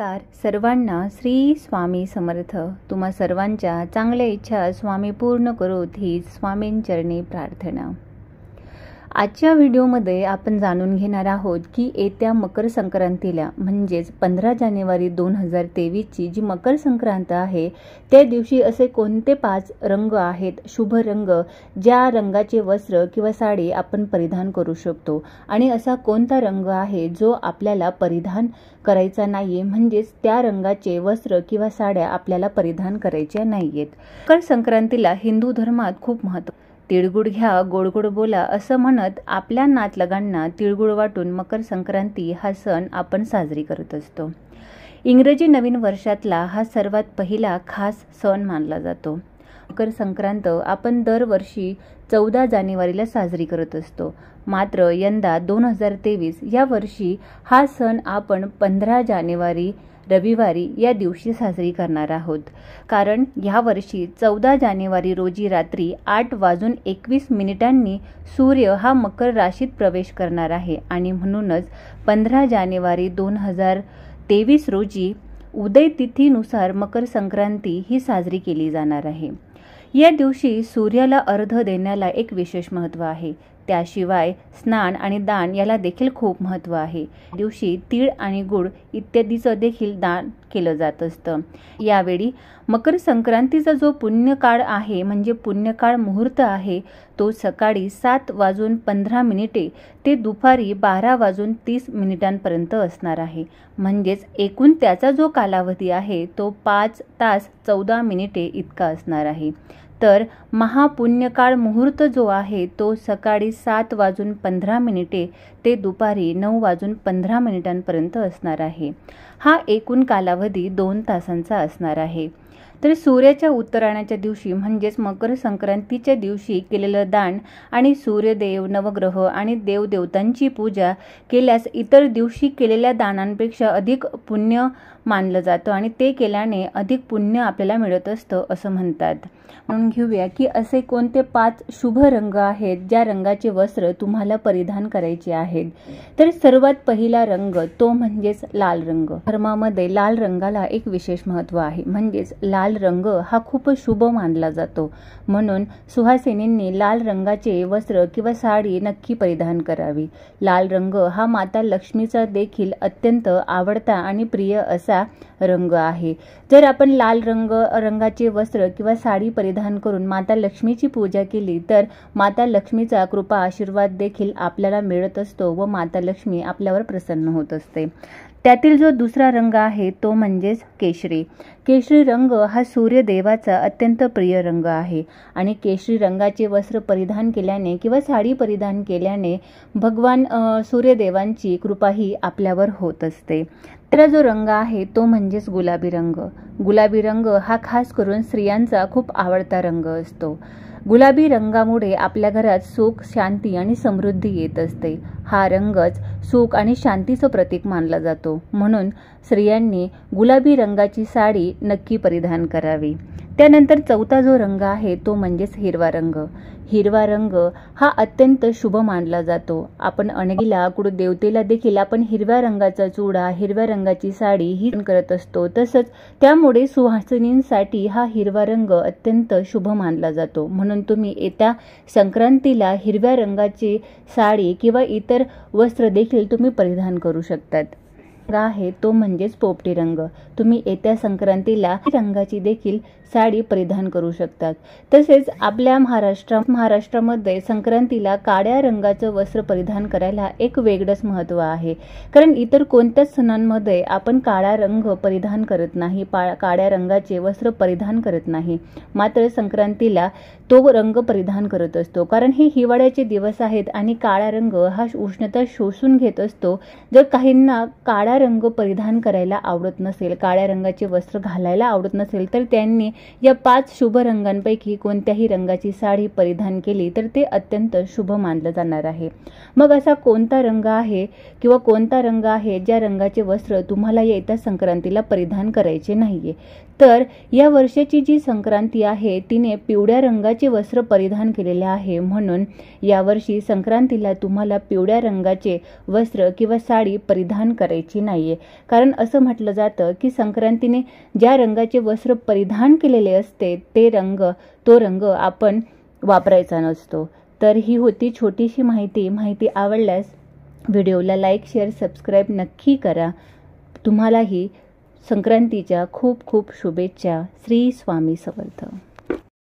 नमस्कार सर्वांना श्री स्वामी समर्थ तुम्हा सर्वांच्या चांगल्या इच्छा स्वामी पूर्ण करोत हीच स्वामींचरणी प्रार्थना आजच्या व्हिडिओमध्ये आपण जाणून घेणार आहोत की येत्या मकर संक्रांतीला म्हणजेच पंधरा जानेवारी दोन हजार तेवीसची जी मकर संक्रांत आहे त्या दिवशी असे कोणते पाच रंग आहेत शुभ रंग ज्या रंगाचे वस्त्र किंवा साडी आपण परिधान करू शकतो आणि असा कोणता रंग आहे जो आपल्याला परिधान करायचा नाही म्हणजेच त्या रंगाचे वस्त्र किंवा साड्या आपल्याला परिधान करायच्या नाहीयेत मकर संक्रांतीला हिंदू धर्मात खूप महत्त्व तिळगुळ घ्या गोडगुड बोला असं म्हणत आपल्या नातलगांना तिळगुळ वाटून मकर संक्रांती हा सण आपण साजरी करत असतो इंग्रजी नवीन वर्षातला हा सर्वात पहिला खास सण मानला जातो मकर संक्रांत आपण दरवर्षी चौदा जानेवारीला साजरी करत असतो मात्र यंदा दोन हजार तेवीस या वर्षी हा सण आपण पंधरा जानेवारी रविवारी या दिवशी साजरी करणार आहोत कारण वर्षी चौदा जानेवारी रोजी रात्री आठ वाजून एकवीस मिनिटांनी सूर्य हा मकर राशीत प्रवेश करणार आहे आणि म्हणूनच पंधरा जानेवारी दोन हजार तेवीस रोजी उदय तिथीनुसार मकर संक्रांती ही साजरी केली जाणार आहे या दिवशी सूर्याला अर्ध देण्याला एक विशेष महत्त्व आहे त्याशिवाय स्नान आणि दान याला देखील खूप महत्त्व आहे दिवशी तीळ आणि गुळ इत्यादीचं देखील दान केलं जात असतं यावेळी मकर संक्रांतीचा जो पुण्यकाळ आहे म्हणजे पुण्यकाळ मुहूर्त आहे तो सकाळी सात वाजून पंधरा मिनिटे ते दुपारी बारा वाजून तीस मिनिटांपर्यंत असणार आहे म्हणजेच एकूण त्याचा जो कालावधी आहे तो पाच तास चौदा मिनिटे इतका असणार आहे तर महापुण्यकाळ मुहूर्त जो आहे तो सकाळी सात वाजून पंधरा मिनिटे ते दुपारी नऊ वाजून पंधरा मिनिटांपर्यंत असणार आहे हा एकूण कालावधी दोन तासांचा असणार आहे तर सूर्याच्या उत्तरायणाच्या दिवशी म्हणजेच मकर संक्रांतीच्या दिवशी केलेलं दान आणि सूर्यदेव नवग्रह आणि देवदेवतांची पूजा केल्यास इतर दिवशी केलेल्या दानांपेक्षा अधिक पुण्य मानलं जातं आणि ते केल्याने अधिक पुण्य आपल्याला मिळत असतं असं म्हणतात म्हणून घेऊया की असे कोणते पाच शुभ रंग आहेत ज्या रंगाचे वस्त्र तुम्हाला परिधान करायचे आहेत तर सर्वात पहिला रंग तो म्हणजेच लाल रंग धर्मामध्ये लाल रंगाला एक विशेष महत्व आहे म्हणजेच लाल रंग हा खूप शुभ मानला जातो म्हणून सुहासिनींनी लाल रंगाचे वस्त्र किंवा साडी नक्की परिधान करावी लाल रंग हा माता लक्ष्मीचा देखील अत्यंत आवडता आणि प्रिय असा रंग आहे जर आपण लाल रंग रंगाचे वस्त्र किंवा साडी परिधान करून माता लक्ष्मीची पूजा केली तर माता लक्ष्मीचा कृपा आशीर्वाद देखील आपल्याला मिळत असतो व माता लक्ष्मी आपल्यावर प्रसन्न होत असते त्यातील जो दुसरा रंग आहे तो म्हणजेच केशरी केशरी रंग हा सूर्यदेवाचा अत्यंत प्रिय रंग आहे आणि केशरी रंगाचे वस्त्र परिधान केल्याने किंवा साडी परिधान केल्याने भगवान सूर्यदेवांची कृपाही आपल्यावर होत असते तिसरा जो रंग आहे तो म्हणजेच गुलाबी रंग गुलाबी रंग हा खास करून स्त्रियांचा खूप आवडता रंग असतो गुलाबी रंगामुळे आपल्या घरात सुख शांती आणि समृद्धी येत असते हा रंगच सुख आणि शांतीचं प्रतीक मानला जातो म्हणून स्त्रियांनी गुलाबी रंगाची साडी नक्की परिधान करावी त्यानंतर चौथा जो रंग आहे तो म्हणजेच हिरवा रंग हिरवा रंग हा अत्यंत शुभ मानला जातो आपण अणगीला देवतेला देखील आपण हिरव्या रंगाचा चुडा हिरव्या रंगाची साडी ही करत असतो तसंच त्यामुळे सुहासिनींसाठी हा हिरवा रंग अत्यंत शुभ मानला जातो म्हणून तुम्ही येत्या संक्रांतीला हिरव्या रंगाची साडी किंवा इतर वस्त्र देखील तुम्ही परिधान करू शकतात आहे तो म्हणजेच पोपटी रंग तुम्ही येत्या संक्रांतीला रंगाची देखील साडी परिधान करू शकतात तसेच आपल्या महाराष्ट्र महाराष्ट्रामध्ये संक्रांतीला काळ्या रंगाचं वस्त्र परिधान करायला एक वेगळंच महत्त्व आहे कारण इतर कोणत्याच सणांमध्ये आपण काळा रंग परिधान करत नाही काळ्या रंगाचे वस्त्र परिधान करत नाही मात्र संक्रांतीला तो रंग परिधान करत असतो कारण हे हिवाळ्याचे दिवस आहेत आणि काळा रंग हा उष्णता शोषून घेत असतो जर काहींना काळा रंग परिधान करायला आवडत नसेल काळ्या रंगाचे वस्त्र घालायला आवडत नसेल तर त्यांनी या पाच शुभ रंगांपैकी कोणत्याही रंगाची साडी परिधान केली तर ते अत्यंत शुभ मानलं जाणार आहे मग असा कोणता रंग आहे किंवा कोणता रंग आहे ज्या रंगाचे वस्त्र तुम्हाला येत्या संक्रांतीला परिधान करायचे नाहीये तर या वर्षाची जी संक्रांती आहे तिने पिवळ्या रंगाचे वस्त्र परिधान केलेले आहे म्हणून यावर्षी संक्रांतीला तुम्हाला पिवळ्या रंगाचे वस्त्र किंवा साडी परिधान करायची नाही नाहीये कारण असं म्हटलं जातं की संक्रांतीने ज्या रंगाचे वस्त्र परिधान केलेले असते ते रंग तो रंग आपण वापरायचा नसतो तर ही होती छोटीशी माहिती माहिती आवडल्यास व्हिडिओला लाईक शेअर सबस्क्राईब नक्की करा तुम्हालाही संक्रांतीच्या खूप खूप शुभेच्छा श्री स्वामी समर्थ